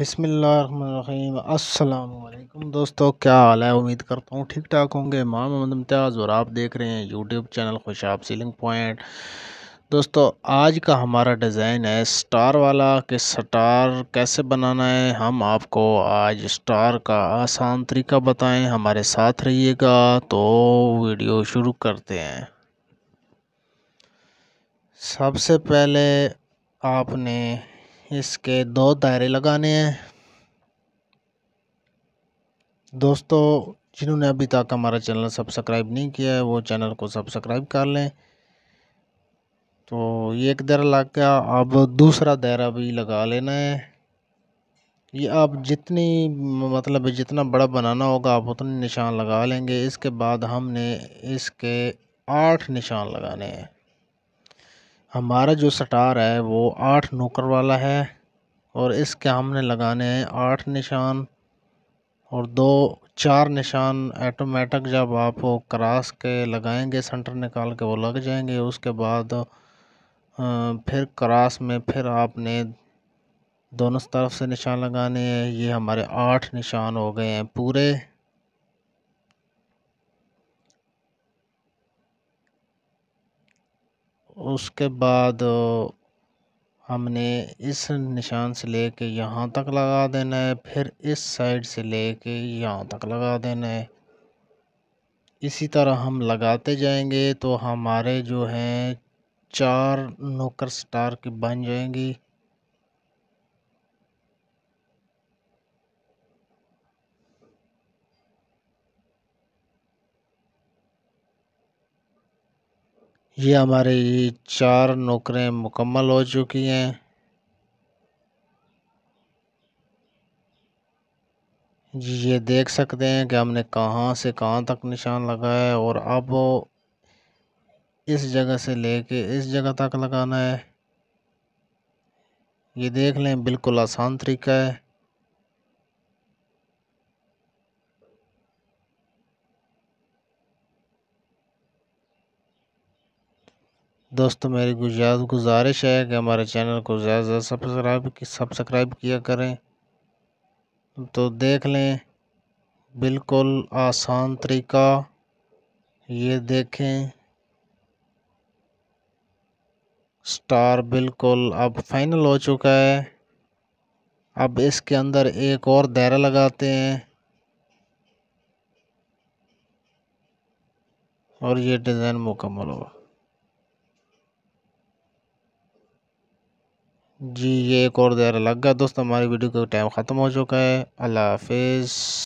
अस्सलाम वालेकुम दोस्तों क्या हाल है उम्मीद करता हूँ ठीक ठाक होंगे माँ मोहम्मद इम्तियाज़ और आप देख रहे हैं YouTube channel Khushab ceiling point दोस्तों आज का हमारा डिज़ाइन है स्टार वाला कि स्टार कैसे बनाना है हम आपको आज स्टार का आसान तरीका बताएं हमारे साथ रहिएगा तो वीडियो शुरू करते हैं सबसे पहले आपने इसके दो दायरे लगाने हैं दोस्तों जिन्होंने अभी तक हमारा चैनल सब्सक्राइब नहीं किया है वो चैनल को सब्सक्राइब कर लें तो ये एक दायरा लग गया अब दूसरा दायरा भी लगा लेना है ये आप जितनी मतलब जितना बड़ा बनाना होगा आप उतने निशान लगा लेंगे इसके बाद हमने इसके आठ निशान लगाने हैं हमारा जो सटार है वो आठ नोकर वाला है और इसके हमने लगाने हैं आठ निशान और दो चार निशान ऐटोमेटिक जब आप क्रास के लगाएंगे सेंटर निकाल के वो लग जाएंगे उसके बाद फिर क्रास में फिर आपने दोनों तरफ से निशान लगाने हैं ये हमारे आठ निशान हो गए हैं पूरे उसके बाद हमने इस निशान से ले कर यहाँ तक लगा देना है फिर इस साइड से ले कर यहाँ तक लगा देना है इसी तरह हम लगाते जाएंगे तो हमारे जो हैं चार नोकर स्टार की बन जाएंगी ये हमारे चार नौकरें मुकम्मल हो चुकी हैं जी ये देख सकते हैं कि हमने कहाँ से कहाँ तक निशान लगाया है और अब इस जगह से लेके इस जगह तक लगाना है ये देख लें बिल्कुल आसान तरीका है दोस्तों मेरी गुजार गुजारिश है कि हमारे चैनल को ज़्यादा से ज़्यादा सब्सक्राइब सब्सक्राइब किया करें तो देख लें बिल्कुल आसान तरीका ये देखें स्टार बिल्कुल अब फाइनल हो चुका है अब इसके अंदर एक और दायरा लगाते हैं और ये डिज़ाइन मुकम्मल होगा जी ये एक और देर लग गया दोस्तों हमारी वीडियो का टाइम ख़त्म हो चुका है अल्लाह हाफिज़